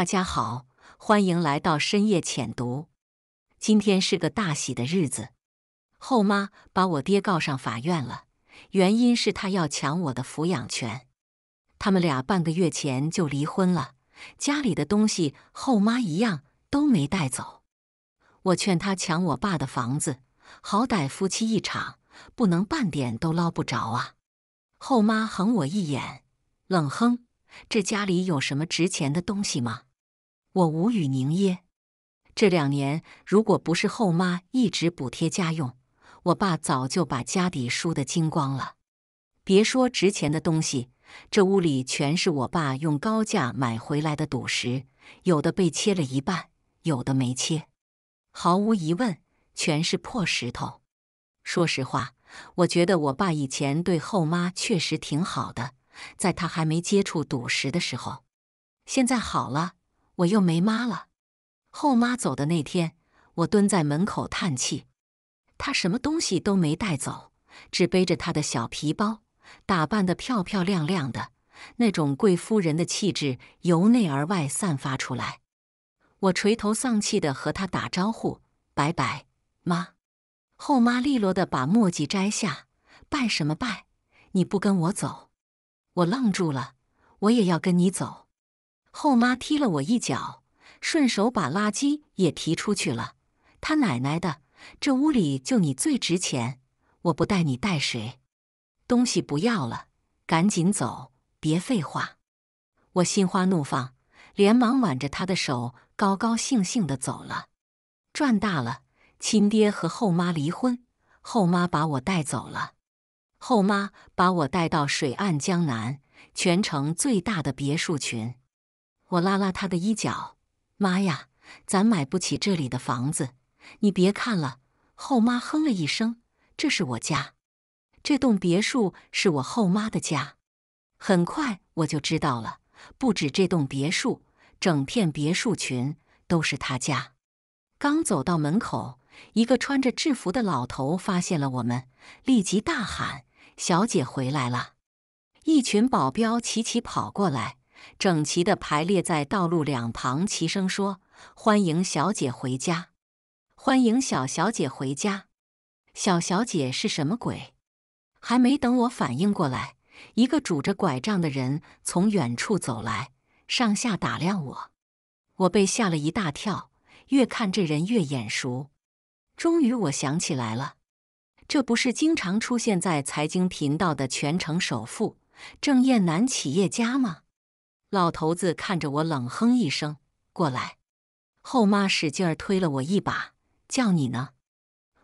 大家好，欢迎来到深夜浅读。今天是个大喜的日子，后妈把我爹告上法院了，原因是她要抢我的抚养权。他们俩半个月前就离婚了，家里的东西后妈一样都没带走。我劝她抢我爸的房子，好歹夫妻一场，不能半点都捞不着啊。后妈横我一眼，冷哼：“这家里有什么值钱的东西吗？”我无语凝噎。这两年，如果不是后妈一直补贴家用，我爸早就把家底输得精光了。别说值钱的东西，这屋里全是我爸用高价买回来的赌石，有的被切了一半，有的没切，毫无疑问，全是破石头。说实话，我觉得我爸以前对后妈确实挺好的，在他还没接触赌石的时候。现在好了。我又没妈了，后妈走的那天，我蹲在门口叹气。她什么东西都没带走，只背着她的小皮包，打扮得漂漂亮亮的，那种贵夫人的气质由内而外散发出来。我垂头丧气地和她打招呼：“拜拜，妈。”后妈利落地把墨镜摘下：“拜什么拜？你不跟我走？”我愣住了：“我也要跟你走。”后妈踢了我一脚，顺手把垃圾也提出去了。他奶奶的，这屋里就你最值钱，我不带你带谁？东西不要了，赶紧走，别废话！我心花怒放，连忙挽着他的手，高高兴兴的走了。赚大了，亲爹和后妈离婚，后妈把我带走了。后妈把我带到水岸江南，全城最大的别墅群。我拉拉他的衣角，“妈呀，咱买不起这里的房子！”你别看了。后妈哼了一声：“这是我家，这栋别墅是我后妈的家。”很快我就知道了，不止这栋别墅，整片别墅群都是他家。刚走到门口，一个穿着制服的老头发现了我们，立即大喊：“小姐回来了！”一群保镖齐齐跑过来。整齐地排列在道路两旁，齐声说：“欢迎小姐回家，欢迎小小姐回家。”小小姐是什么鬼？还没等我反应过来，一个拄着拐杖的人从远处走来，上下打量我。我被吓了一大跳，越看这人越眼熟。终于，我想起来了，这不是经常出现在财经频道的全城首富郑燕南企业家吗？老头子看着我，冷哼一声，过来。后妈使劲儿推了我一把，叫你呢。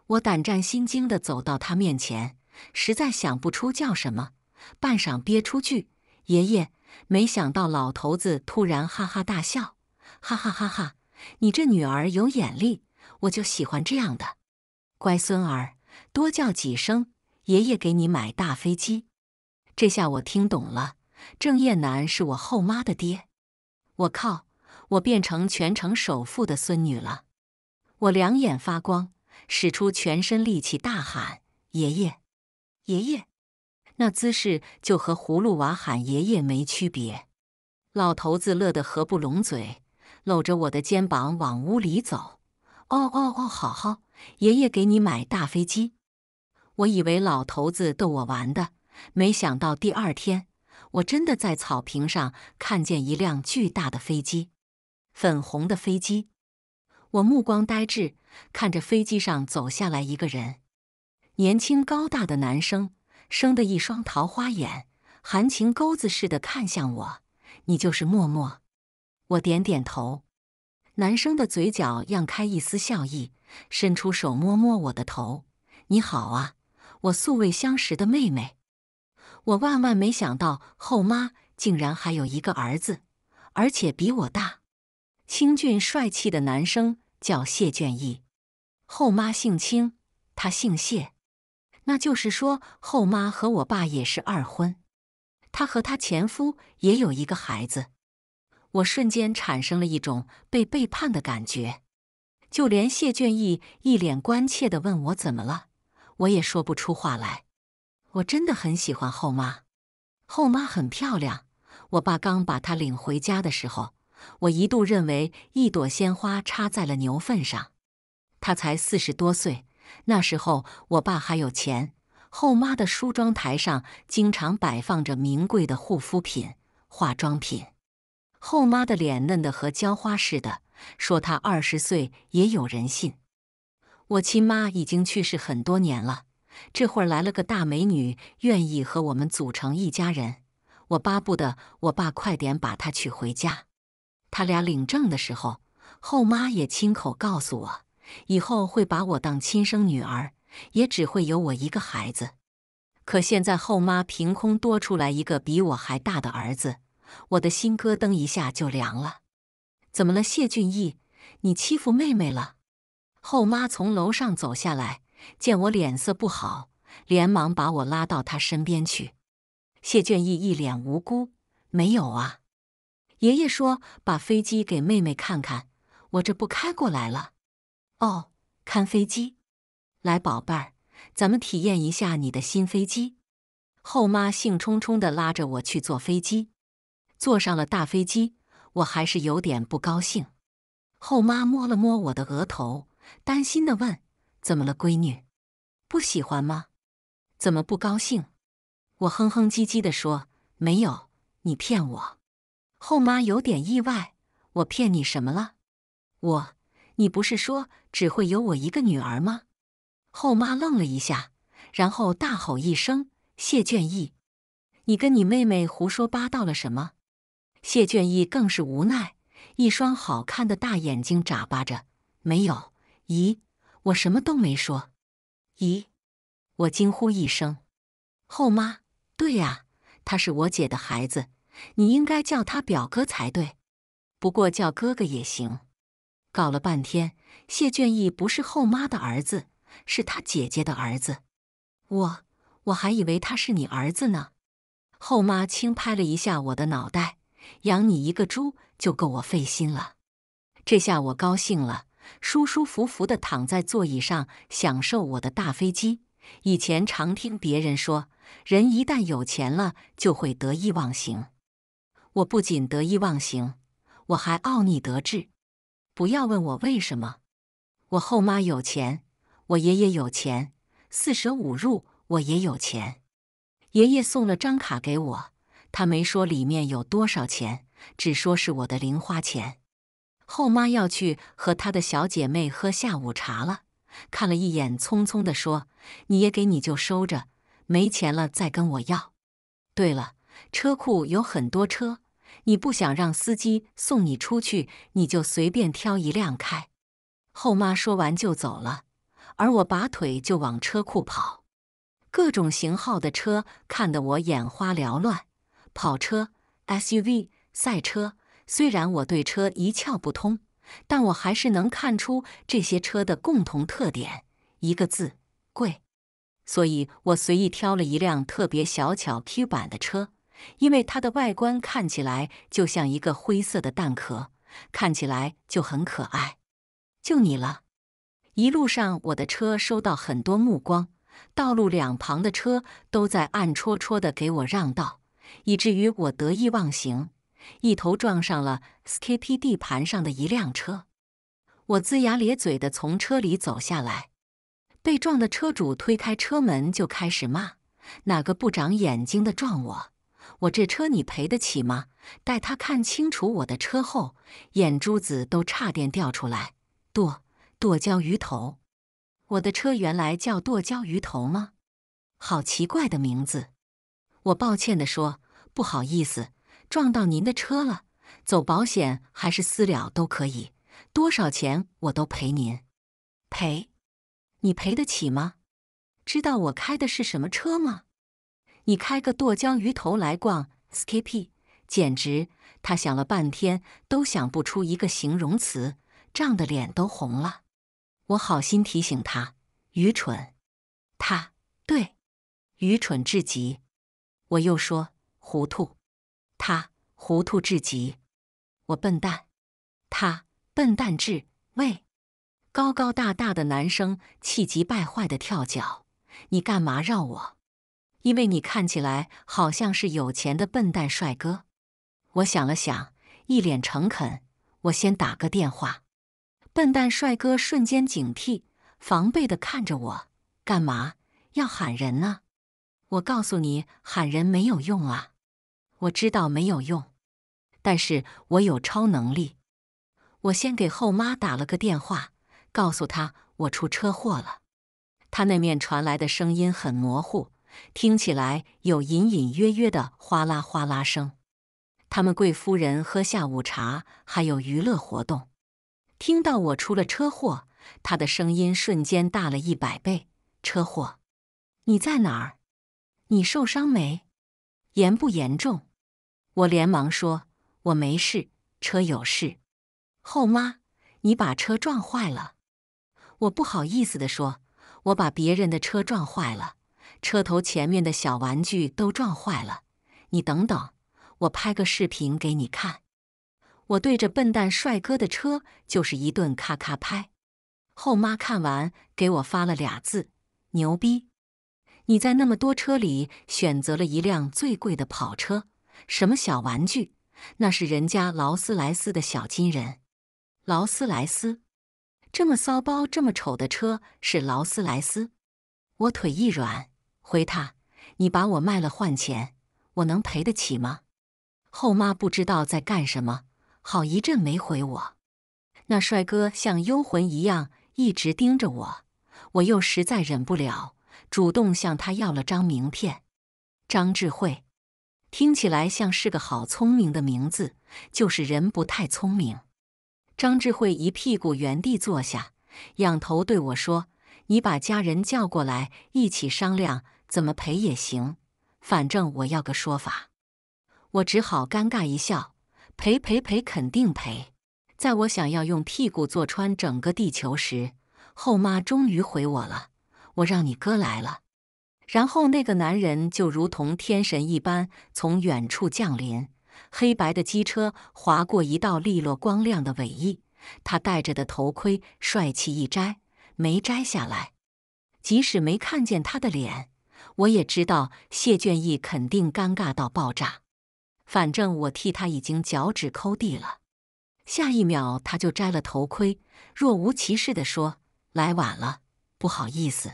我胆战心惊地走到他面前，实在想不出叫什么，半晌憋出句：“爷爷。”没想到老头子突然哈哈大笑，哈哈哈哈！你这女儿有眼力，我就喜欢这样的。乖孙儿，多叫几声，爷爷给你买大飞机。这下我听懂了。郑燕南是我后妈的爹，我靠！我变成全城首富的孙女了！我两眼发光，使出全身力气大喊：“爷爷，爷爷！”那姿势就和葫芦娃喊爷爷没区别。老头子乐得合不拢嘴，搂着我的肩膀往屋里走：“哦哦哦，好好，爷爷给你买大飞机！”我以为老头子逗我玩的，没想到第二天。我真的在草坪上看见一辆巨大的飞机，粉红的飞机。我目光呆滞，看着飞机上走下来一个人，年轻高大的男生，生的一双桃花眼，含情钩子似的看向我。你就是默默？我点点头。男生的嘴角漾开一丝笑意，伸出手摸摸我的头。你好啊，我素未相识的妹妹。我万万没想到，后妈竟然还有一个儿子，而且比我大，清俊帅气的男生叫谢卷义，后妈姓清，他姓谢，那就是说后妈和我爸也是二婚，他和他前夫也有一个孩子，我瞬间产生了一种被背叛的感觉，就连谢卷义一脸关切的问我怎么了，我也说不出话来。我真的很喜欢后妈，后妈很漂亮。我爸刚把她领回家的时候，我一度认为一朵鲜花插在了牛粪上。她才四十多岁，那时候我爸还有钱，后妈的梳妆台上经常摆放着名贵的护肤品、化妆品。后妈的脸嫩的和浇花似的，说她二十岁也有人信。我亲妈已经去世很多年了。这会儿来了个大美女，愿意和我们组成一家人。我巴不得我爸快点把她娶回家。他俩领证的时候，后妈也亲口告诉我，以后会把我当亲生女儿，也只会有我一个孩子。可现在后妈凭空多出来一个比我还大的儿子，我的心咯噔一下就凉了。怎么了，谢俊义？你欺负妹妹了？后妈从楼上走下来。见我脸色不好，连忙把我拉到他身边去。谢卷毅一脸无辜：“没有啊，爷爷说把飞机给妹妹看看，我这不开过来了。”“哦，看飞机，来宝贝儿，咱们体验一下你的新飞机。”后妈兴冲冲的拉着我去坐飞机。坐上了大飞机，我还是有点不高兴。后妈摸了摸我的额头，担心的问。怎么了，闺女，不喜欢吗？怎么不高兴？我哼哼唧唧的说没有，你骗我。后妈有点意外，我骗你什么了？我，你不是说只会有我一个女儿吗？后妈愣了一下，然后大吼一声：“谢倦意，你跟你妹妹胡说八道了什么？”谢倦意更是无奈，一双好看的大眼睛眨巴着，没有。咦？我什么都没说，咦！我惊呼一声：“后妈，对呀，他是我姐的孩子，你应该叫他表哥才对，不过叫哥哥也行。”搞了半天，谢卷义不是后妈的儿子，是他姐姐的儿子。我我还以为他是你儿子呢。后妈轻拍了一下我的脑袋：“养你一个猪就够我费心了。”这下我高兴了。舒舒服服地躺在座椅上，享受我的大飞机。以前常听别人说，人一旦有钱了就会得意忘形。我不仅得意忘形，我还傲逆得志。不要问我为什么，我后妈有钱，我爷爷有钱，四舍五入我也有钱。爷爷送了张卡给我，他没说里面有多少钱，只说是我的零花钱。后妈要去和她的小姐妹喝下午茶了，看了一眼，匆匆地说：“你也给你就收着，没钱了再跟我要。”对了，车库有很多车，你不想让司机送你出去，你就随便挑一辆开。后妈说完就走了，而我拔腿就往车库跑，各种型号的车看得我眼花缭乱，跑车、SUV、赛车。虽然我对车一窍不通，但我还是能看出这些车的共同特点，一个字贵。所以我随意挑了一辆特别小巧 Q 版的车，因为它的外观看起来就像一个灰色的蛋壳，看起来就很可爱。就你了！一路上，我的车收到很多目光，道路两旁的车都在暗戳戳的给我让道，以至于我得意忘形。一头撞上了 S K P 地盘上的一辆车，我龇牙咧嘴的从车里走下来。被撞的车主推开车门就开始骂：“哪个不长眼睛的撞我？我这车你赔得起吗？”待他看清楚我的车后，眼珠子都差点掉出来。剁剁椒鱼头，我的车原来叫剁椒鱼头吗？好奇怪的名字！我抱歉地说：“不好意思。”撞到您的车了，走保险还是私了都可以，多少钱我都赔您。赔？你赔得起吗？知道我开的是什么车吗？你开个剁椒鱼头来逛，skippy，简直！他想了半天都想不出一个形容词，涨得脸都红了。我好心提醒他，愚蠢。他对，愚蠢至极。我又说，糊涂。糊涂至极，我笨蛋，他笨蛋至喂，高高大大的男生气急败坏的跳脚，你干嘛绕我？因为你看起来好像是有钱的笨蛋帅哥。我想了想，一脸诚恳，我先打个电话。笨蛋帅哥瞬间警惕、防备的看着我，干嘛要喊人呢？我告诉你，喊人没有用啊，我知道没有用。但是我有超能力，我先给后妈打了个电话，告诉她我出车祸了。她那面传来的声音很模糊，听起来有隐隐约约的哗啦哗啦声。他们贵夫人喝下午茶，还有娱乐活动。听到我出了车祸，她的声音瞬间大了一百倍。车祸，你在哪儿？你受伤没？严不严重？我连忙说。我没事，车有事。后妈，你把车撞坏了。我不好意思的说：“我把别人的车撞坏了，车头前面的小玩具都撞坏了。”你等等，我拍个视频给你看。我对着笨蛋帅哥的车就是一顿咔咔拍。后妈看完给我发了俩字：“牛逼！”你在那么多车里选择了一辆最贵的跑车，什么小玩具？那是人家劳斯莱斯的小金人，劳斯莱斯这么骚包、这么丑的车是劳斯莱斯。我腿一软，回他：“你把我卖了换钱，我能赔得起吗？”后妈不知道在干什么，好一阵没回我。那帅哥像幽魂一样一直盯着我，我又实在忍不了，主动向他要了张名片，张智慧。听起来像是个好聪明的名字，就是人不太聪明。张智慧一屁股原地坐下，仰头对我说：“你把家人叫过来，一起商量怎么赔也行，反正我要个说法。”我只好尴尬一笑：“赔赔赔，肯定赔。”在我想要用屁股坐穿整个地球时，后妈终于回我了：“我让你哥来了。”然后那个男人就如同天神一般从远处降临，黑白的机车划过一道利落光亮的尾翼，他戴着的头盔帅气一摘，没摘下来。即使没看见他的脸，我也知道谢卷意肯定尴尬到爆炸。反正我替他已经脚趾抠地了。下一秒他就摘了头盔，若无其事地说：“来晚了，不好意思。”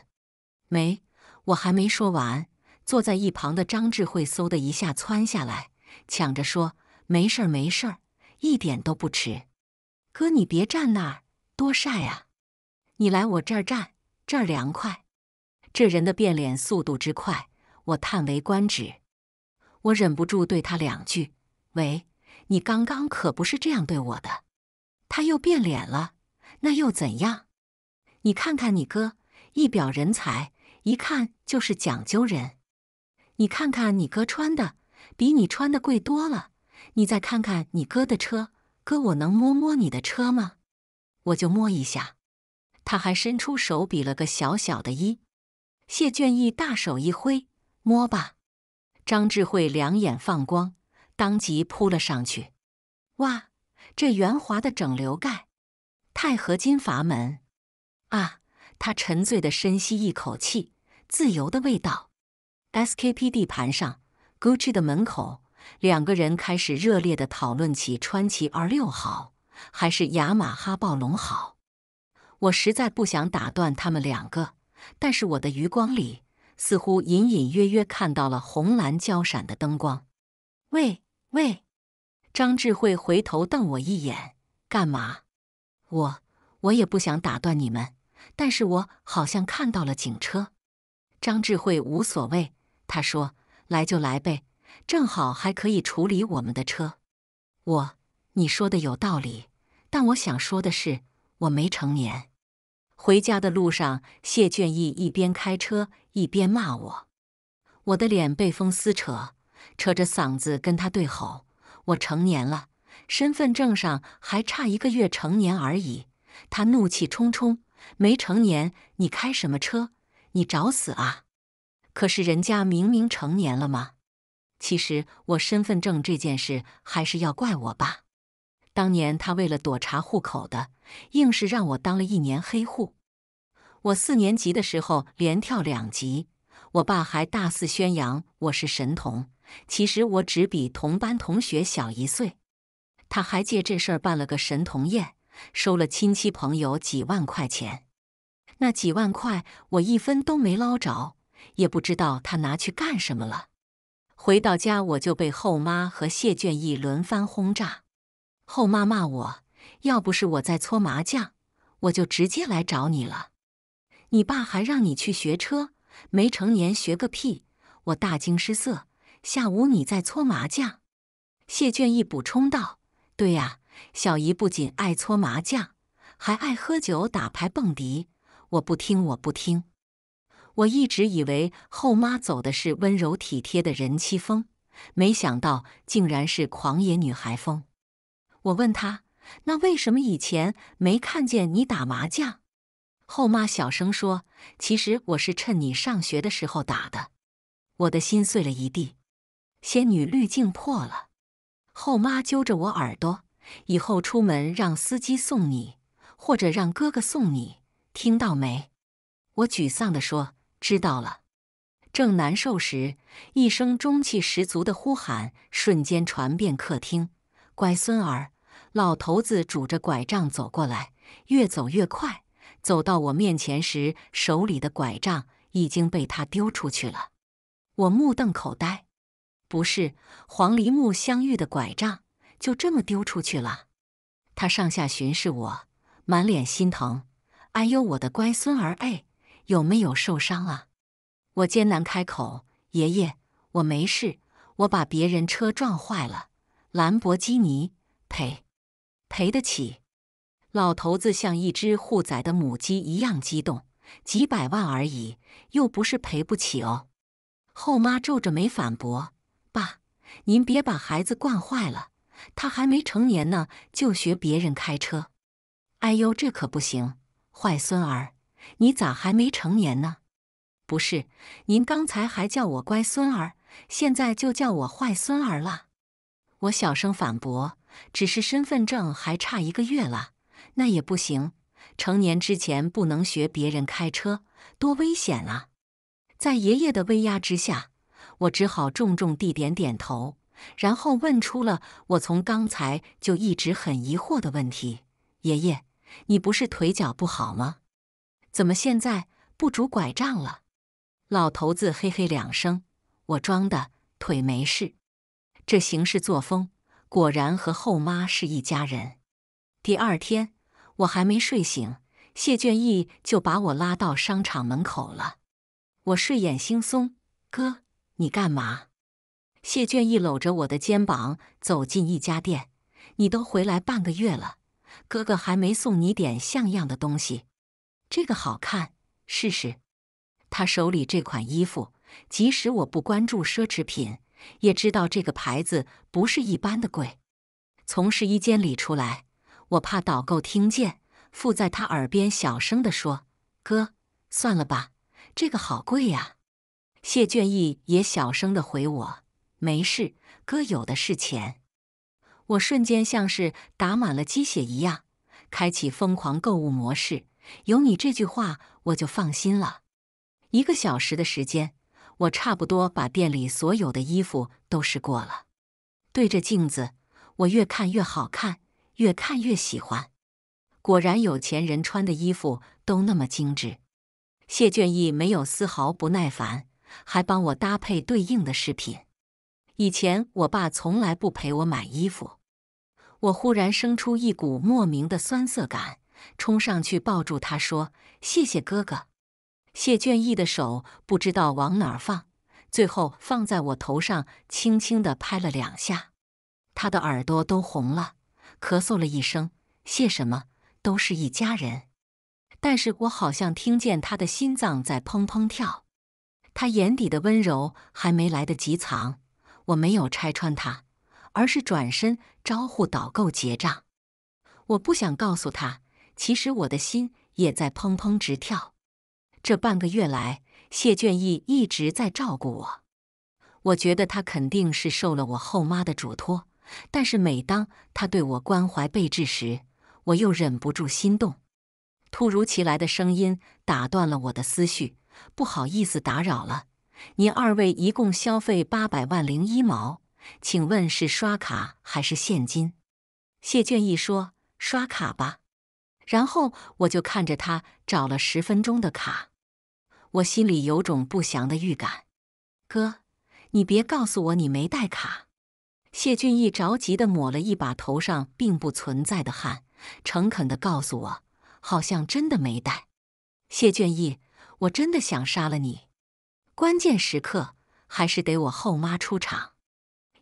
没。我还没说完，坐在一旁的张智慧嗖的一下窜下来，抢着说：“没事儿，没事儿，一点都不迟。哥，你别站那儿，多晒啊！你来我这儿站，这儿凉快。”这人的变脸速度之快，我叹为观止。我忍不住对他两句：“喂，你刚刚可不是这样对我的。”他又变脸了，那又怎样？你看看你哥，一表人才。一看就是讲究人，你看看你哥穿的比你穿的贵多了，你再看看你哥的车，哥我能摸摸你的车吗？我就摸一下。他还伸出手比了个小小的“一”，谢卷义大手一挥：“摸吧。”张智慧两眼放光，当即扑了上去。哇，这圆滑的整流盖，钛合金阀门啊！他沉醉的深吸一口气。自由的味道，SKP 地盘上，GUCCI 的门口，两个人开始热烈的讨论起川崎 R 六好还是雅马哈暴龙好。我实在不想打断他们两个，但是我的余光里似乎隐隐约约看到了红蓝交闪的灯光。喂喂，张智慧回头瞪我一眼，干嘛？我我也不想打断你们，但是我好像看到了警车。张智慧无所谓，他说：“来就来呗，正好还可以处理我们的车。”我，你说的有道理，但我想说的是，我没成年。回家的路上，谢卷义一边开车一边骂我，我的脸被风撕扯，扯着嗓子跟他对吼：“我成年了，身份证上还差一个月成年而已。”他怒气冲冲：“没成年，你开什么车？”你找死啊！可是人家明明成年了吗？其实我身份证这件事还是要怪我爸。当年他为了躲查户口的，硬是让我当了一年黑户。我四年级的时候连跳两级，我爸还大肆宣扬我是神童。其实我只比同班同学小一岁。他还借这事儿办了个神童宴，收了亲戚朋友几万块钱。那几万块我一分都没捞着，也不知道他拿去干什么了。回到家我就被后妈和谢卷易轮番轰炸。后妈骂我：“要不是我在搓麻将，我就直接来找你了。”你爸还让你去学车，没成年学个屁！我大惊失色。下午你在搓麻将？谢卷易补充道：“对呀，小姨不仅爱搓麻将，还爱喝酒、打牌、蹦迪。”我不听，我不听，我一直以为后妈走的是温柔体贴的人妻风，没想到竟然是狂野女孩风。我问她，那为什么以前没看见你打麻将？后妈小声说：“其实我是趁你上学的时候打的。”我的心碎了一地，仙女滤镜破了。后妈揪着我耳朵：“以后出门让司机送你，或者让哥哥送你。”听到没？我沮丧的说：“知道了。”正难受时，一声中气十足的呼喊瞬间传遍客厅。“乖孙儿！”老头子拄着拐杖走过来，越走越快，走到我面前时，手里的拐杖已经被他丢出去了。我目瞪口呆：“不是黄梨木相遇的拐杖，就这么丢出去了？”他上下巡视我，满脸心疼。哎呦，我的乖孙儿哎，有没有受伤啊？我艰难开口。爷爷，我没事，我把别人车撞坏了，兰博基尼，赔，赔得起。老头子像一只护崽的母鸡一样激动，几百万而已，又不是赔不起哦。后妈皱着眉反驳：“爸，您别把孩子惯坏了，他还没成年呢，就学别人开车。哎呦，这可不行。”坏孙儿，你咋还没成年呢？不是，您刚才还叫我乖孙儿，现在就叫我坏孙儿了。我小声反驳，只是身份证还差一个月了，那也不行，成年之前不能学别人开车，多危险啊！在爷爷的威压之下，我只好重重地点点头，然后问出了我从刚才就一直很疑惑的问题：爷爷。你不是腿脚不好吗？怎么现在不拄拐杖了？老头子嘿嘿两声，我装的腿没事。这行事作风果然和后妈是一家人。第二天我还没睡醒，谢卷易就把我拉到商场门口了。我睡眼惺忪，哥，你干嘛？谢卷易搂着我的肩膀走进一家店。你都回来半个月了。哥哥还没送你点像样的东西，这个好看，试试。他手里这款衣服，即使我不关注奢侈品，也知道这个牌子不是一般的贵。从试衣间里出来，我怕导购听见，附在他耳边小声的说：“哥，算了吧，这个好贵呀。”谢卷意也小声的回我：“没事，哥有的是钱。”我瞬间像是打满了鸡血一样，开启疯狂购物模式。有你这句话，我就放心了。一个小时的时间，我差不多把店里所有的衣服都试过了。对着镜子，我越看越好看，越看越喜欢。果然，有钱人穿的衣服都那么精致。谢倦意没有丝毫不耐烦，还帮我搭配对应的饰品。以前我爸从来不陪我买衣服。我忽然生出一股莫名的酸涩感，冲上去抱住他，说：“谢谢哥哥。”谢倦意的手不知道往哪儿放，最后放在我头上，轻轻地拍了两下。他的耳朵都红了，咳嗽了一声：“谢什么？都是一家人。”但是我好像听见他的心脏在砰砰跳，他眼底的温柔还没来得及藏，我没有拆穿他，而是转身。招呼导购结账，我不想告诉他，其实我的心也在砰砰直跳。这半个月来，谢卷意一直在照顾我，我觉得他肯定是受了我后妈的嘱托。但是每当他对我关怀备至时，我又忍不住心动。突如其来的声音打断了我的思绪，不好意思打扰了，您二位一共消费八百万零一毛。请问是刷卡还是现金？谢俊逸说：“刷卡吧。”然后我就看着他找了十分钟的卡，我心里有种不祥的预感。哥，你别告诉我你没带卡！谢俊逸着急地抹了一把头上并不存在的汗，诚恳地告诉我：“好像真的没带。”谢俊逸，我真的想杀了你！关键时刻还是得我后妈出场。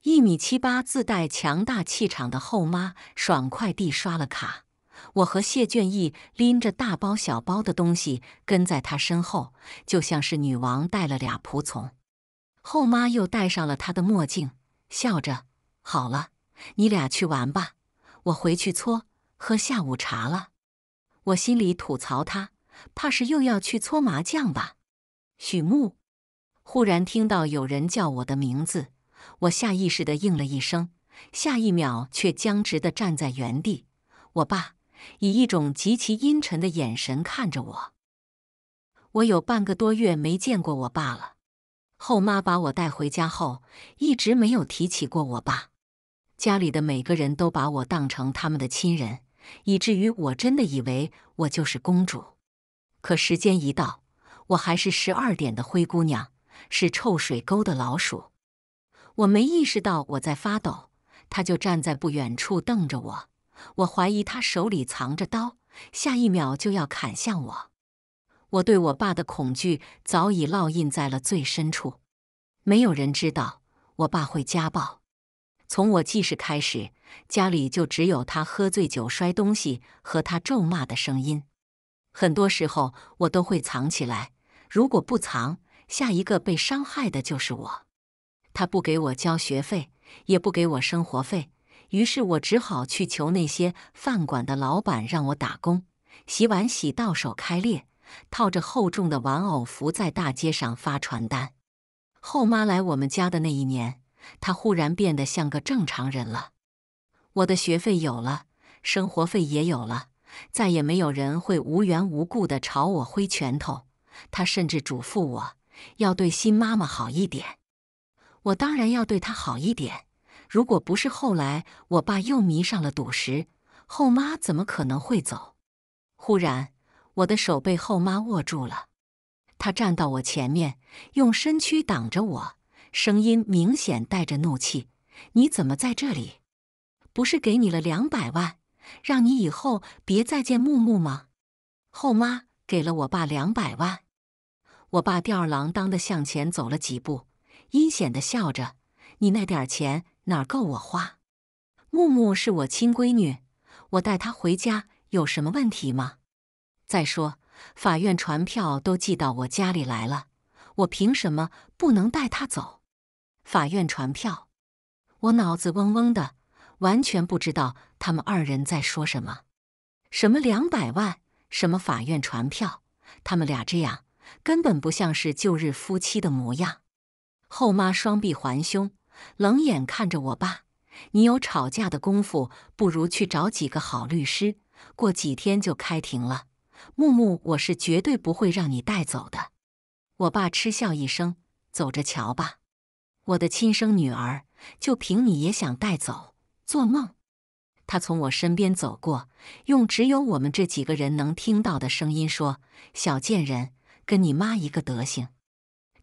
一米七八，自带强大气场的后妈爽快地刷了卡。我和谢卷易拎着大包小包的东西跟在她身后，就像是女王带了俩仆从。后妈又戴上了她的墨镜，笑着：“好了，你俩去玩吧，我回去搓喝下午茶了。”我心里吐槽她，怕是又要去搓麻将吧。许慕忽然听到有人叫我的名字。我下意识地应了一声，下一秒却僵直地站在原地。我爸以一种极其阴沉的眼神看着我。我有半个多月没见过我爸了。后妈把我带回家后，一直没有提起过我爸。家里的每个人都把我当成他们的亲人，以至于我真的以为我就是公主。可时间一到，我还是十二点的灰姑娘，是臭水沟的老鼠。我没意识到我在发抖，他就站在不远处瞪着我。我怀疑他手里藏着刀，下一秒就要砍向我。我对我爸的恐惧早已烙印在了最深处。没有人知道我爸会家暴。从我记事开始，家里就只有他喝醉酒摔东西和他咒骂的声音。很多时候我都会藏起来，如果不藏，下一个被伤害的就是我。他不给我交学费，也不给我生活费，于是我只好去求那些饭馆的老板让我打工，洗碗洗到手开裂，套着厚重的玩偶服在大街上发传单。后妈来我们家的那一年，她忽然变得像个正常人了。我的学费有了，生活费也有了，再也没有人会无缘无故的朝我挥拳头。她甚至嘱咐我要对新妈妈好一点。我当然要对他好一点。如果不是后来我爸又迷上了赌石，后妈怎么可能会走？忽然，我的手被后妈握住了。她站到我前面，用身躯挡着我，声音明显带着怒气：“你怎么在这里？不是给你了两百万，让你以后别再见木木吗？”后妈给了我爸两百万。我爸吊儿郎当的向前走了几步。阴险的笑着：“你那点钱哪够我花？木木是我亲闺女，我带她回家有什么问题吗？再说，法院传票都寄到我家里来了，我凭什么不能带她走？法院传票，我脑子嗡嗡的，完全不知道他们二人在说什么。什么两百万，什么法院传票，他们俩这样根本不像是旧日夫妻的模样。”后妈双臂环胸，冷眼看着我爸：“你有吵架的功夫，不如去找几个好律师。过几天就开庭了，木木，我是绝对不会让你带走的。”我爸嗤笑一声：“走着瞧吧，我的亲生女儿，就凭你也想带走？做梦！”他从我身边走过，用只有我们这几个人能听到的声音说：“小贱人，跟你妈一个德行。”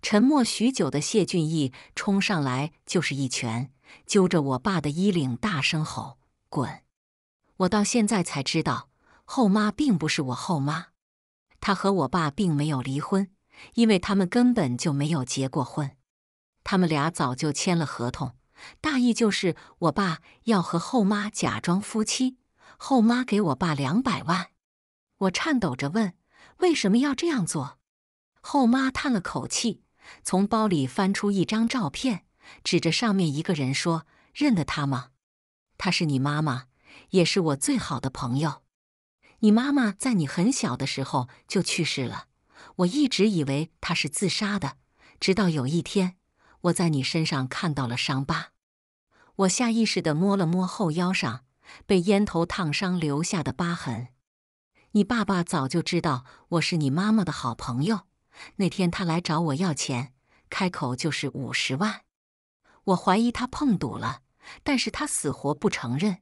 沉默许久的谢俊义冲上来就是一拳，揪着我爸的衣领大声吼：“滚！”我到现在才知道，后妈并不是我后妈，她和我爸并没有离婚，因为他们根本就没有结过婚。他们俩早就签了合同，大意就是我爸要和后妈假装夫妻，后妈给我爸两百万。我颤抖着问：“为什么要这样做？”后妈叹了口气。从包里翻出一张照片，指着上面一个人说：“认得他吗？他是你妈妈，也是我最好的朋友。你妈妈在你很小的时候就去世了，我一直以为她是自杀的，直到有一天我在你身上看到了伤疤。我下意识的摸了摸后腰上被烟头烫伤留下的疤痕。你爸爸早就知道我是你妈妈的好朋友。”那天他来找我要钱，开口就是五十万。我怀疑他碰赌了，但是他死活不承认。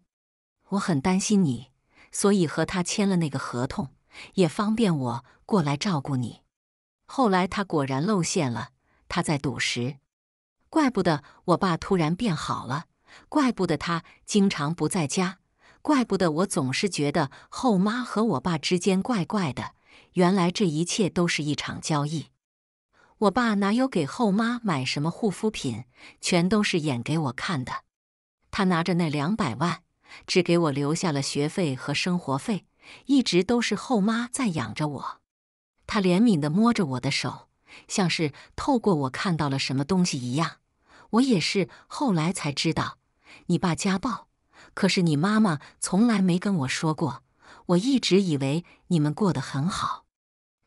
我很担心你，所以和他签了那个合同，也方便我过来照顾你。后来他果然露馅了，他在赌石。怪不得我爸突然变好了，怪不得他经常不在家，怪不得我总是觉得后妈和我爸之间怪怪的。原来这一切都是一场交易。我爸哪有给后妈买什么护肤品，全都是演给我看的。他拿着那两百万，只给我留下了学费和生活费，一直都是后妈在养着我。他怜悯地摸着我的手，像是透过我看到了什么东西一样。我也是后来才知道，你爸家暴，可是你妈妈从来没跟我说过。我一直以为你们过得很好。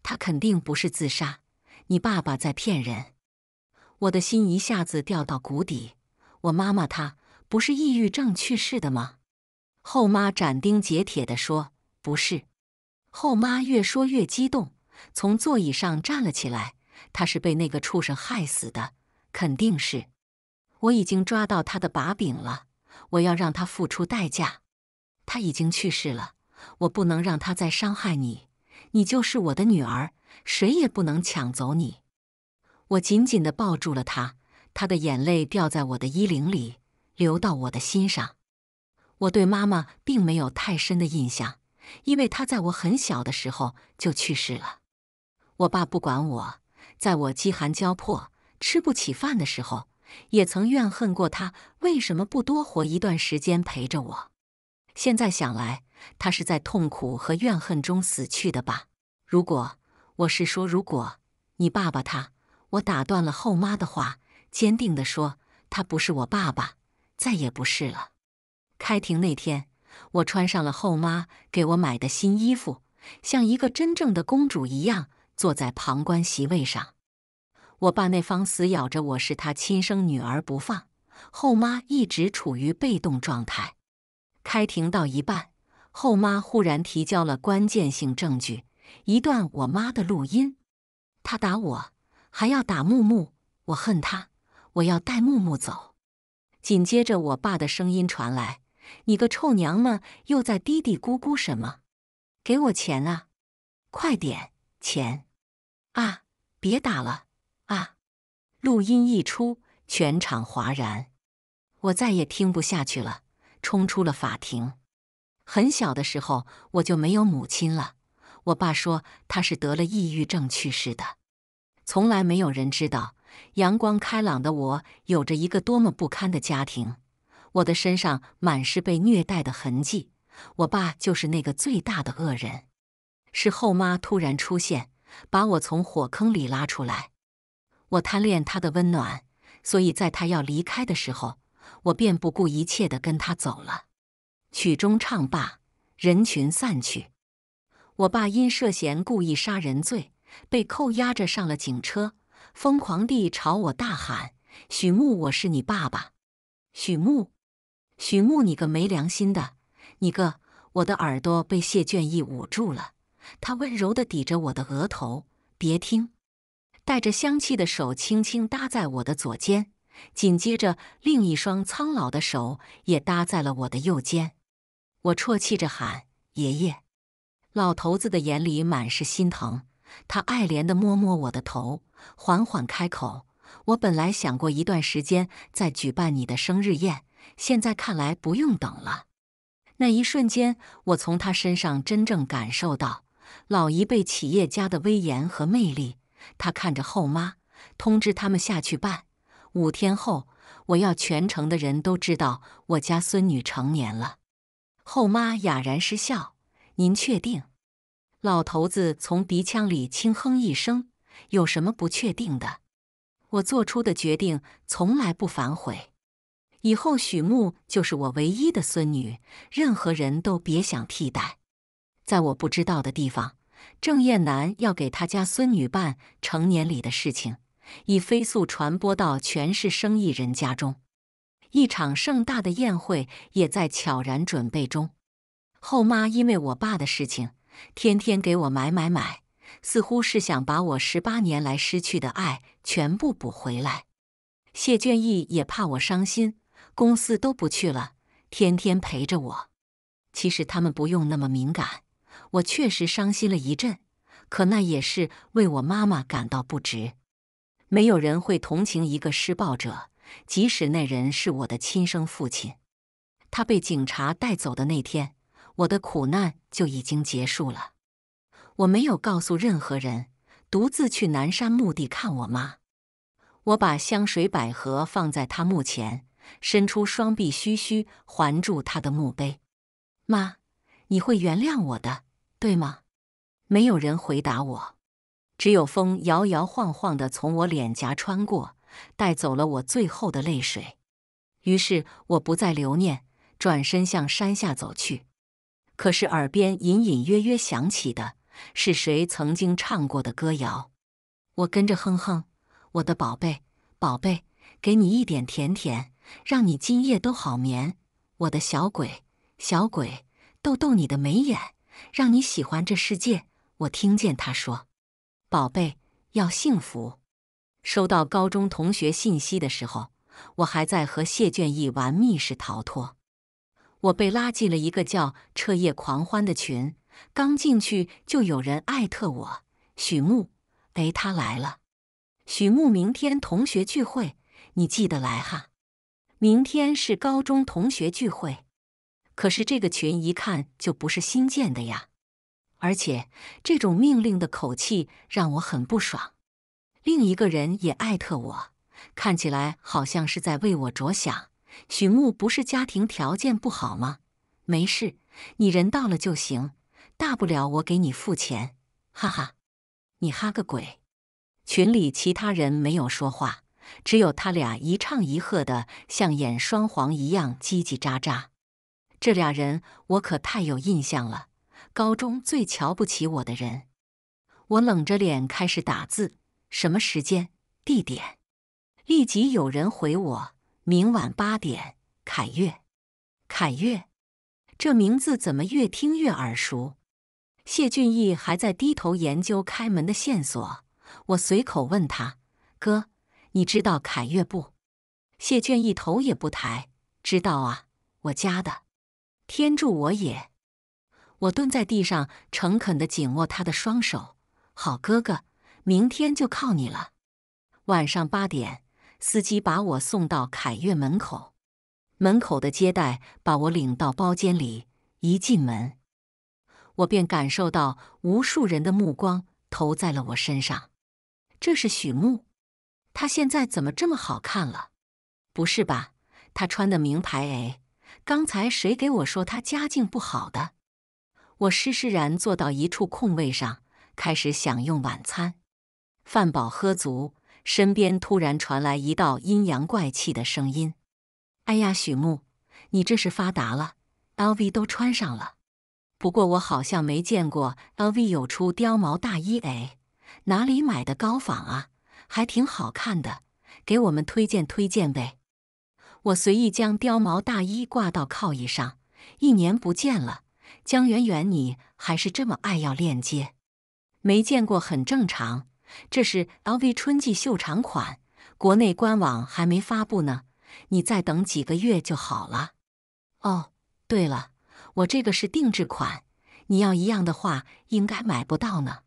他肯定不是自杀，你爸爸在骗人。我的心一下子掉到谷底。我妈妈她不是抑郁症去世的吗？后妈斩钉截铁地说：“不是。”后妈越说越激动，从座椅上站了起来。她是被那个畜生害死的，肯定是。我已经抓到他的把柄了，我要让他付出代价。他已经去世了，我不能让他再伤害你。你就是我的女儿，谁也不能抢走你。我紧紧地抱住了她，她的眼泪掉在我的衣领里，流到我的心上。我对妈妈并没有太深的印象，因为她在我很小的时候就去世了。我爸不管我，在我饥寒交迫、吃不起饭的时候，也曾怨恨过他为什么不多活一段时间陪着我。现在想来。他是在痛苦和怨恨中死去的吧？如果我是说，如果你爸爸他，我打断了后妈的话，坚定地说，他不是我爸爸，再也不是了。开庭那天，我穿上了后妈给我买的新衣服，像一个真正的公主一样，坐在旁观席位上。我爸那方死咬着我是他亲生女儿不放，后妈一直处于被动状态。开庭到一半。后妈忽然提交了关键性证据，一段我妈的录音。她打我，还要打木木。我恨她，我要带木木走。紧接着，我爸的声音传来：“你个臭娘们，又在嘀嘀咕咕什么？给我钱啊！快点，钱啊！别打了啊！”录音一出，全场哗然。我再也听不下去了，冲出了法庭。很小的时候，我就没有母亲了。我爸说他是得了抑郁症去世的，从来没有人知道。阳光开朗的我，有着一个多么不堪的家庭。我的身上满是被虐待的痕迹。我爸就是那个最大的恶人。是后妈突然出现，把我从火坑里拉出来。我贪恋她的温暖，所以在他要离开的时候，我便不顾一切的跟他走了。曲终唱罢，人群散去。我爸因涉嫌故意杀人罪被扣押着上了警车，疯狂地朝我大喊：“许慕，我是你爸爸！”许慕，许慕，你个没良心的，你个……我的耳朵被谢倦意捂住了，他温柔地抵着我的额头，别听，带着香气的手轻轻搭在我的左肩，紧接着另一双苍老的手也搭在了我的右肩。我啜泣着喊：“爷爷！”老头子的眼里满是心疼，他爱怜地摸摸我的头，缓缓开口：“我本来想过一段时间再举办你的生日宴，现在看来不用等了。”那一瞬间，我从他身上真正感受到老一辈企业家的威严和魅力。他看着后妈，通知他们下去办。五天后，我要全城的人都知道我家孙女成年了。后妈哑然失笑：“您确定？”老头子从鼻腔里轻哼一声：“有什么不确定的？我做出的决定从来不反悔。以后许慕就是我唯一的孙女，任何人都别想替代。”在我不知道的地方，郑燕南要给他家孙女办成年礼的事情，已飞速传播到全市生意人家中。一场盛大的宴会也在悄然准备中。后妈因为我爸的事情，天天给我买买买，似乎是想把我十八年来失去的爱全部补回来。谢隽逸也怕我伤心，公司都不去了，天天陪着我。其实他们不用那么敏感。我确实伤心了一阵，可那也是为我妈妈感到不值。没有人会同情一个施暴者。即使那人是我的亲生父亲，他被警察带走的那天，我的苦难就已经结束了。我没有告诉任何人，独自去南山墓地看我妈。我把香水百合放在她墓前，伸出双臂，嘘嘘环住她的墓碑。妈，你会原谅我的，对吗？没有人回答我，只有风摇摇晃晃地从我脸颊穿过。带走了我最后的泪水，于是我不再留念，转身向山下走去。可是耳边隐隐约约响起的，是谁曾经唱过的歌谣？我跟着哼哼：“我的宝贝，宝贝，给你一点甜甜，让你今夜都好眠。我的小鬼，小鬼，逗逗你的眉眼，让你喜欢这世界。”我听见他说：“宝贝，要幸福。”收到高中同学信息的时候，我还在和谢卷意玩密室逃脱。我被拉进了一个叫“彻夜狂欢”的群，刚进去就有人艾特我：“许慕，哎，他来了。”许慕，明天同学聚会，你记得来哈。明天是高中同学聚会，可是这个群一看就不是新建的呀，而且这种命令的口气让我很不爽。另一个人也艾特我，看起来好像是在为我着想。许慕不是家庭条件不好吗？没事，你人到了就行，大不了我给你付钱。哈哈，你哈个鬼！群里其他人没有说话，只有他俩一唱一和的，像演双簧一样叽叽喳喳。这俩人我可太有印象了，高中最瞧不起我的人。我冷着脸开始打字。什么时间、地点？立即有人回我：明晚八点，凯越。凯越，这名字怎么越听越耳熟？谢俊逸还在低头研究开门的线索。我随口问他：“哥，你知道凯越不？”谢俊义头也不抬：“知道啊，我家的。”天助我也！我蹲在地上，诚恳的紧握他的双手：“好哥哥。”明天就靠你了。晚上八点，司机把我送到凯悦门口，门口的接待把我领到包间里。一进门，我便感受到无数人的目光投在了我身上。这是许慕，他现在怎么这么好看了？不是吧？他穿的名牌？哎，刚才谁给我说他家境不好的？我施施然坐到一处空位上，开始享用晚餐。饭饱喝足，身边突然传来一道阴阳怪气的声音：“哎呀，许慕，你这是发达了，LV 都穿上了。不过我好像没见过 LV 有出貂毛大衣诶，哪里买的高仿啊？还挺好看的，给我们推荐推荐呗。”我随意将貂毛大衣挂到靠椅上，一年不见了，江媛媛你还是这么爱要链接，没见过很正常。这是 L V 春季秀场款，国内官网还没发布呢，你再等几个月就好了。哦，对了，我这个是定制款，你要一样的话应该买不到呢。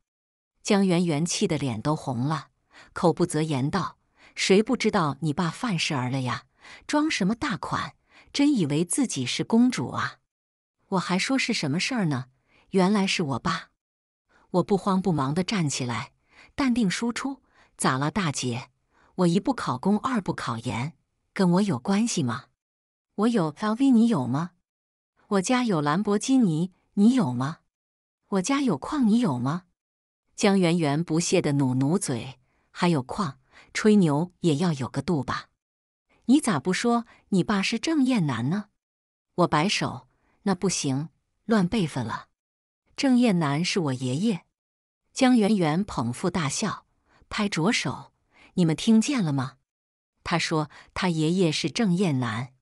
江媛媛气得脸都红了，口不择言道：“谁不知道你爸犯事儿了呀？装什么大款？真以为自己是公主啊？我还说是什么事儿呢，原来是我爸。”我不慌不忙的站起来。淡定输出，咋了，大姐？我一不考公，二不考研，跟我有关系吗？我有 LV，你有吗？我家有兰博基尼，你有吗？我家有矿，你有吗？江圆圆不屑的努努嘴，还有矿，吹牛也要有个度吧？你咋不说你爸是郑燕南呢？我摆手，那不行，乱辈分了。郑燕南是我爷爷。江圆圆捧腹大笑，拍着手：“你们听见了吗？”他说：“他爷爷是郑燕南。”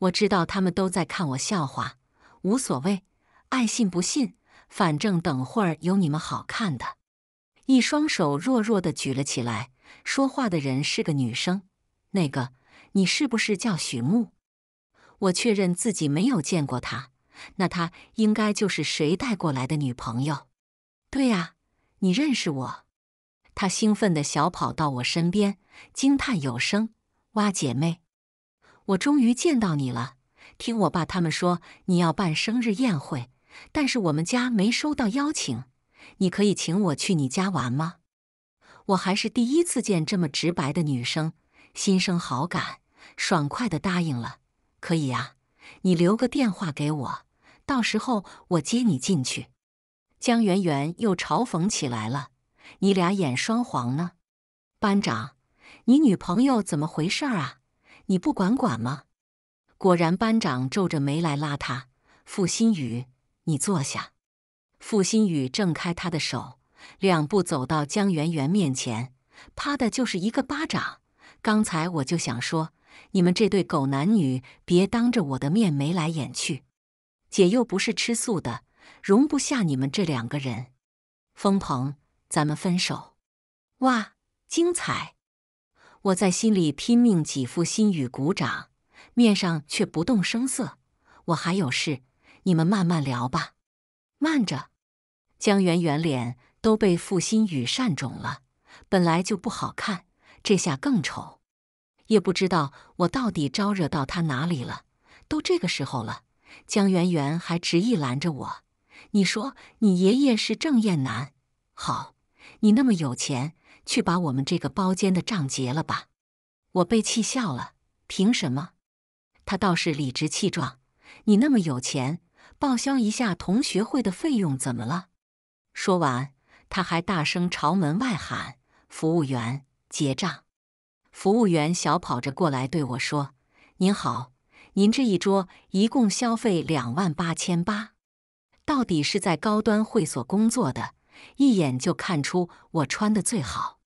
我知道他们都在看我笑话，无所谓，爱信不信，反正等会儿有你们好看的。一双手弱弱的举了起来。说话的人是个女生：“那个，你是不是叫许慕？我确认自己没有见过他，那他应该就是谁带过来的女朋友？对呀。你认识我？她兴奋的小跑到我身边，惊叹有声：“哇，姐妹，我终于见到你了！听我爸他们说你要办生日宴会，但是我们家没收到邀请，你可以请我去你家玩吗？”我还是第一次见这么直白的女生，心生好感，爽快地答应了：“可以呀，你留个电话给我，到时候我接你进去。”江圆圆又嘲讽起来了：“你俩演双簧呢？班长，你女朋友怎么回事儿啊？你不管管吗？”果然，班长皱着眉来拉他。付新宇，你坐下。付新宇挣开他的手，两步走到江圆圆面前，啪的就是一个巴掌。刚才我就想说，你们这对狗男女，别当着我的面眉来眼去。姐又不是吃素的。容不下你们这两个人，封鹏，咱们分手！哇，精彩！我在心里拼命给傅心雨鼓掌，面上却不动声色。我还有事，你们慢慢聊吧。慢着，江圆圆脸都被傅心雨扇肿了，本来就不好看，这下更丑。也不知道我到底招惹到他哪里了，都这个时候了，江圆圆还执意拦着我。你说你爷爷是郑燕南，好，你那么有钱，去把我们这个包间的账结了吧。我被气笑了，凭什么？他倒是理直气壮，你那么有钱，报销一下同学会的费用怎么了？说完，他还大声朝门外喊：“服务员，结账！”服务员小跑着过来对我说：“您好，您这一桌一共消费两万八千八。”到底是在高端会所工作的，一眼就看出我穿的最好。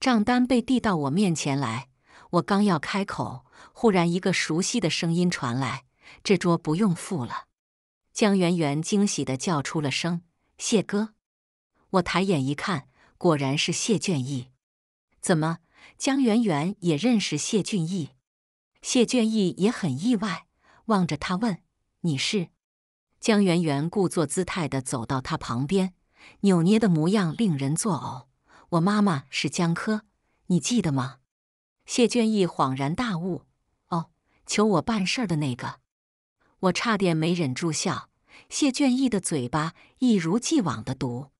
账单被递到我面前来，我刚要开口，忽然一个熟悉的声音传来：“这桌不用付了。”江圆圆惊喜地叫出了声：“谢哥！”我抬眼一看，果然是谢俊逸。怎么，江圆圆也认识谢俊逸？谢俊逸也很意外，望着他问：“你是？”江圆圆故作姿态地走到他旁边，扭捏的模样令人作呕。我妈妈是江科，你记得吗？谢娟意恍然大悟：“哦，求我办事儿的那个。”我差点没忍住笑。谢娟意的嘴巴一如既往的毒。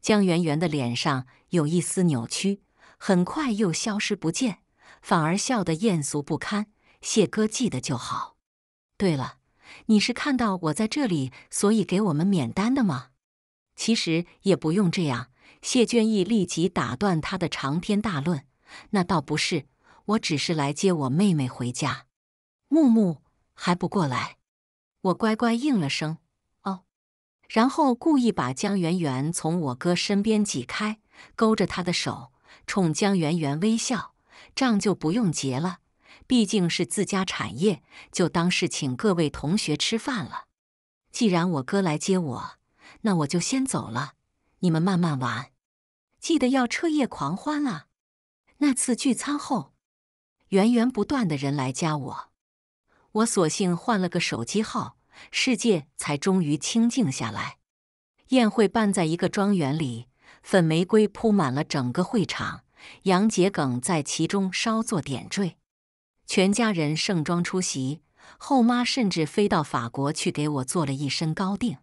江圆圆的脸上有一丝扭曲，很快又消失不见，反而笑得艳俗不堪。谢哥记得就好。对了。你是看到我在这里，所以给我们免单的吗？其实也不用这样。谢娟义立即打断他的长篇大论：“那倒不是，我只是来接我妹妹回家。木木还不过来？”我乖乖应了声“哦”，然后故意把江圆圆从我哥身边挤开，勾着他的手，冲江圆圆微笑：“账就不用结了。”毕竟是自家产业，就当是请各位同学吃饭了。既然我哥来接我，那我就先走了。你们慢慢玩，记得要彻夜狂欢啊！那次聚餐后，源源不断的人来加我，我索性换了个手机号，世界才终于清静下来。宴会办在一个庄园里，粉玫瑰铺满了整个会场，杨桔梗在其中稍作点缀。全家人盛装出席，后妈甚至飞到法国去给我做了一身高定。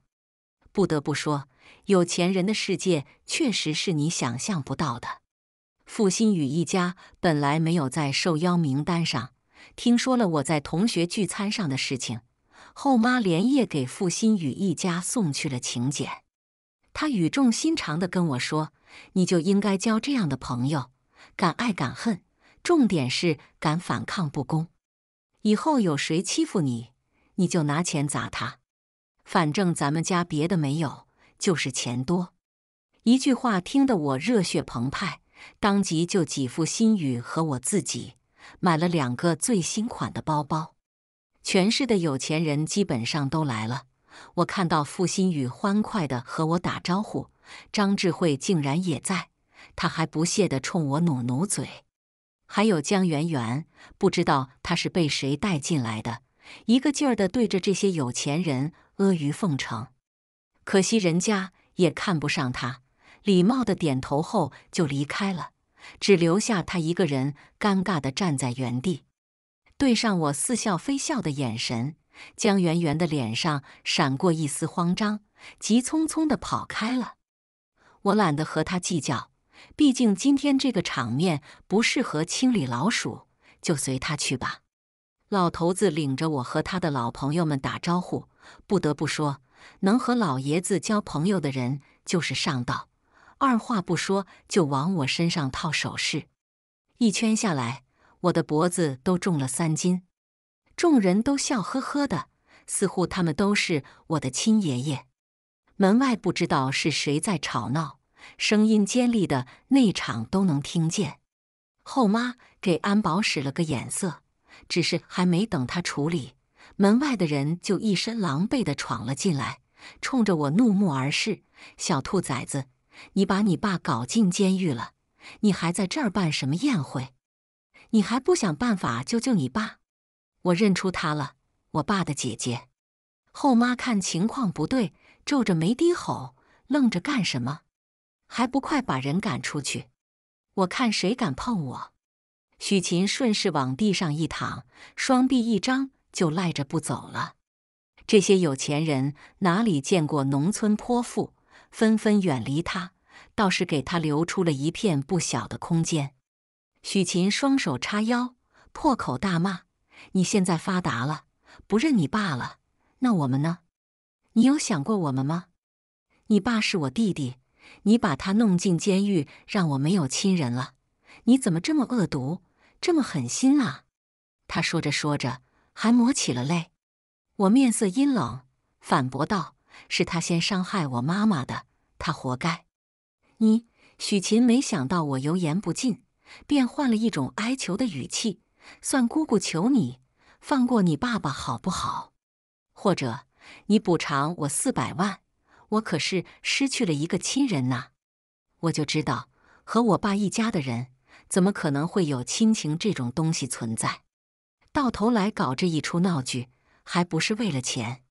不得不说，有钱人的世界确实是你想象不到的。傅新宇一家本来没有在受邀名单上，听说了我在同学聚餐上的事情，后妈连夜给傅新宇一家送去了请柬。他语重心长地跟我说：“你就应该交这样的朋友，敢爱敢恨。”重点是敢反抗不公，以后有谁欺负你，你就拿钱砸他。反正咱们家别的没有，就是钱多。一句话听得我热血澎湃，当即就给付新宇和我自己买了两个最新款的包包。全市的有钱人基本上都来了，我看到付新宇欢快的和我打招呼，张智慧竟然也在，他还不屑的冲我努努嘴。还有江圆圆，不知道她是被谁带进来的，一个劲儿的对着这些有钱人阿谀奉承。可惜人家也看不上他，礼貌的点头后就离开了，只留下他一个人尴尬的站在原地。对上我似笑非笑的眼神，江圆圆的脸上闪过一丝慌张，急匆匆的跑开了。我懒得和他计较。毕竟今天这个场面不适合清理老鼠，就随他去吧。老头子领着我和他的老朋友们打招呼。不得不说，能和老爷子交朋友的人就是上道。二话不说就往我身上套首饰，一圈下来，我的脖子都重了三斤。众人都笑呵呵的，似乎他们都是我的亲爷爷。门外不知道是谁在吵闹。声音尖利的，内场都能听见。后妈给安保使了个眼色，只是还没等他处理，门外的人就一身狼狈地闯了进来，冲着我怒目而视：“小兔崽子，你把你爸搞进监狱了，你还在这儿办什么宴会？你还不想办法救救你爸？”我认出他了，我爸的姐姐。后妈看情况不对，皱着眉低吼：“愣着干什么？”还不快把人赶出去！我看谁敢碰我！许琴顺势往地上一躺，双臂一张就赖着不走了。这些有钱人哪里见过农村泼妇，纷纷远离他，倒是给他留出了一片不小的空间。许琴双手叉腰，破口大骂：“你现在发达了，不认你爸了，那我们呢？你有想过我们吗？你爸是我弟弟。”你把他弄进监狱，让我没有亲人了。你怎么这么恶毒，这么狠心啊？他说着说着，还抹起了泪。我面色阴冷，反驳道：“是他先伤害我妈妈的，他活该。”你许琴没想到我油盐不进，便换了一种哀求的语气：“算姑姑求你，放过你爸爸好不好？或者你补偿我四百万。”我可是失去了一个亲人呐！我就知道，和我爸一家的人，怎么可能会有亲情这种东西存在？到头来搞这一出闹剧，还不是为了钱？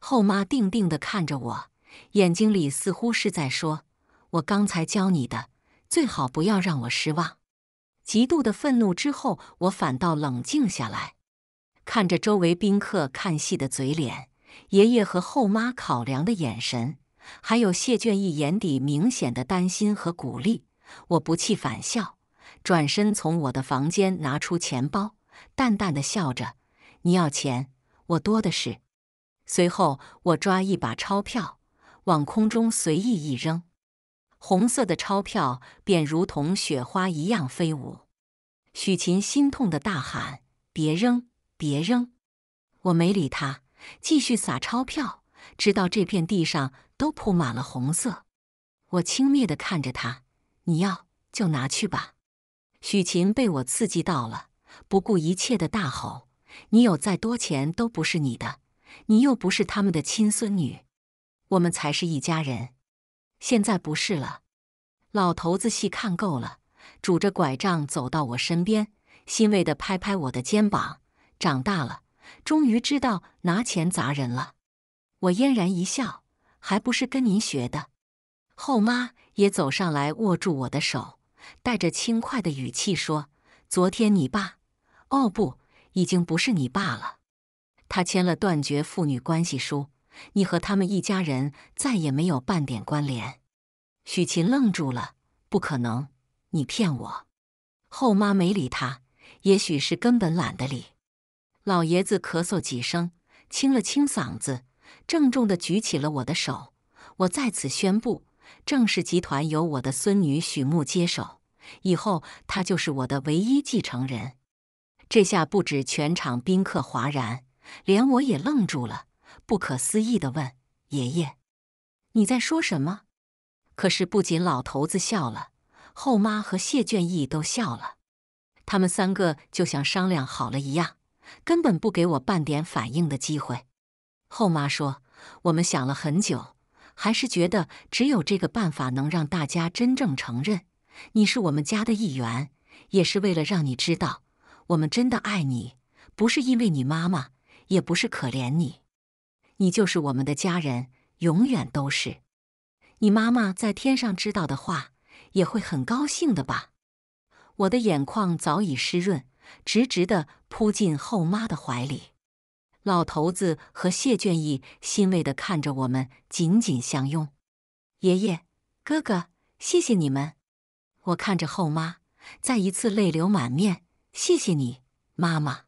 后妈定定地看着我，眼睛里似乎是在说：“我刚才教你的，最好不要让我失望。”极度的愤怒之后，我反倒冷静下来，看着周围宾客看戏的嘴脸。爷爷和后妈考量的眼神，还有谢卷毅眼底明显的担心和鼓励，我不气反笑，转身从我的房间拿出钱包，淡淡的笑着：“你要钱，我多的是。”随后，我抓一把钞票，往空中随意一扔，红色的钞票便如同雪花一样飞舞。许琴心痛的大喊：“别扔，别扔！”我没理他。继续撒钞票，直到这片地上都铺满了红色。我轻蔑地看着他：“你要就拿去吧。”许晴被我刺激到了，不顾一切的大吼：“你有再多钱都不是你的，你又不是他们的亲孙女，我们才是一家人。现在不是了。”老头子戏看够了，拄着拐杖走到我身边，欣慰地拍拍我的肩膀：“长大了。”终于知道拿钱砸人了，我嫣然一笑，还不是跟您学的。后妈也走上来，握住我的手，带着轻快的语气说：“昨天你爸……哦不，已经不是你爸了。他签了断绝父女关系书，你和他们一家人再也没有半点关联。”许琴愣住了：“不可能，你骗我！”后妈没理他，也许是根本懒得理。老爷子咳嗽几声，清了清嗓子，郑重地举起了我的手。我在此宣布，郑氏集团由我的孙女许慕接手，以后她就是我的唯一继承人。这下不止全场宾客哗然，连我也愣住了，不可思议地问：“爷爷，你在说什么？”可是不仅老头子笑了，后妈和谢倦意都笑了，他们三个就像商量好了一样。根本不给我半点反应的机会。后妈说：“我们想了很久，还是觉得只有这个办法能让大家真正承认你是我们家的一员，也是为了让你知道我们真的爱你，不是因为你妈妈，也不是可怜你，你就是我们的家人，永远都是。你妈妈在天上知道的话，也会很高兴的吧？”我的眼眶早已湿润。直直的扑进后妈的怀里，老头子和谢倦意欣慰的看着我们紧紧相拥。爷爷，哥哥，谢谢你们！我看着后妈，再一次泪流满面。谢谢你，妈妈。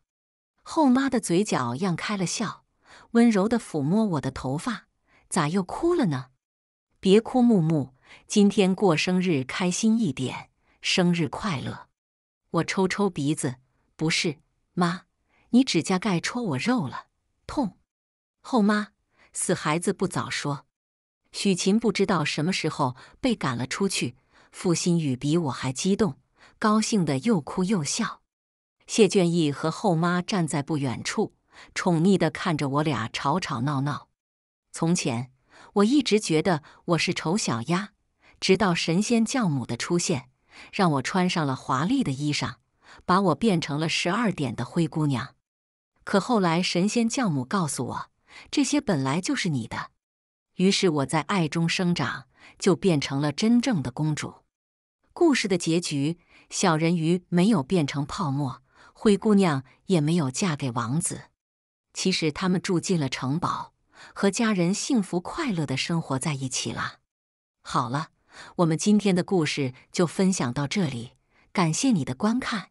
后妈的嘴角漾开了笑，温柔的抚摸我的头发。咋又哭了呢？别哭，木木，今天过生日，开心一点，生日快乐！我抽抽鼻子。不是，妈，你指甲盖戳我肉了，痛！后妈，死孩子不早说！许琴不知道什么时候被赶了出去，傅新宇比我还激动，高兴的又哭又笑。谢卷义和后妈站在不远处，宠溺的看着我俩吵吵闹闹。从前，我一直觉得我是丑小鸭，直到神仙教母的出现，让我穿上了华丽的衣裳。把我变成了十二点的灰姑娘，可后来神仙教母告诉我，这些本来就是你的。于是我在爱中生长，就变成了真正的公主。故事的结局，小人鱼没有变成泡沫，灰姑娘也没有嫁给王子。其实他们住进了城堡，和家人幸福快乐的生活在一起了。好了，我们今天的故事就分享到这里，感谢你的观看。